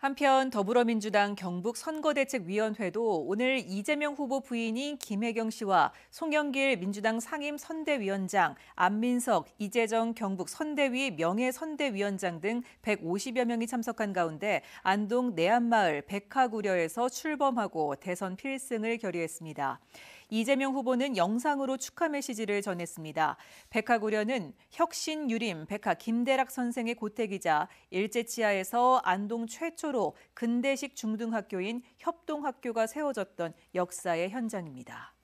한편 더불어민주당 경북 선거대책위원회도 오늘 이재명 후보 부인인 김혜경 씨와 송영길 민주당 상임 선대위원장, 안민석, 이재정 경북 선대위 명예 선대위원장 등 150여 명이 참석한 가운데 안동 내암마을 백화구려에서 출범하고 대선 필승을 결의했습니다. 이재명 후보는 영상으로 축하 메시지를 전했습니다. 백화구려는 혁신 유림 백화 김대락 선생의 고택이자 일제치하에서 안동 최초 최초로 근대식 중등학교인 협동학교가 세워졌던 역사의 현장입니다.